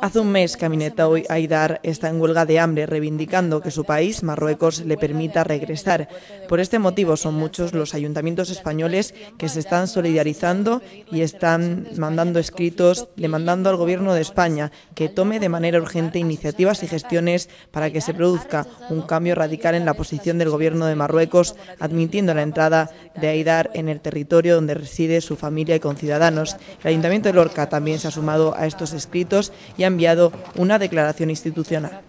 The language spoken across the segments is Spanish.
Hace un mes Camineta Aidar está en huelga de hambre, reivindicando que su país, Marruecos, le permita regresar. Por este motivo son muchos los ayuntamientos españoles que se están solidarizando y están mandando escritos demandando al Gobierno de España que tome de manera urgente iniciativas y gestiones para que se produzca un cambio radical en la posición del Gobierno de Marruecos, admitiendo la entrada de Aidar en el territorio donde reside su familia y conciudadanos. El Ayuntamiento de Lorca también se ha sumado a estos escritos y ha enviado una declaración institucional.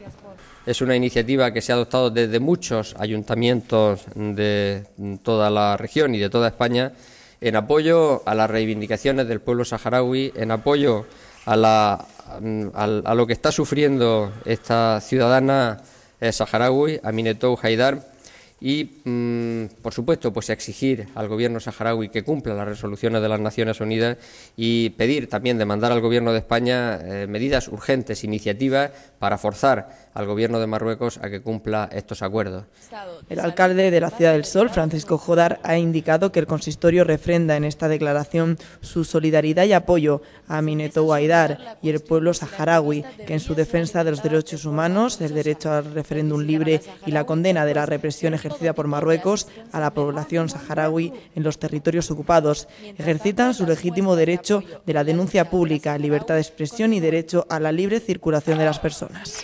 Es una iniciativa que se ha adoptado desde muchos ayuntamientos de toda la región y de toda España en apoyo a las reivindicaciones del pueblo saharaui, en apoyo a, la, mm, a lo que está sufriendo esta ciudadana eh, saharaui, Aminetou Haidar y, mm, por supuesto, pues exigir al gobierno saharaui que cumpla las resoluciones de las Naciones Unidas y pedir también demandar al gobierno de España eh, medidas urgentes, iniciativas para forzar al gobierno de Marruecos a que cumpla estos acuerdos. El alcalde de la Ciudad del Sol, Francisco Jodar, ha indicado que el consistorio refrenda en esta declaración su solidaridad y apoyo a Mineto Guaidar y el pueblo saharaui, que en su defensa de los derechos humanos, el derecho al referéndum libre y la condena de la represión ejercida por Marruecos a la población saharaui en los territorios ocupados. Ejercitan su legítimo derecho de la denuncia pública, libertad de expresión y derecho a la libre circulación de las personas.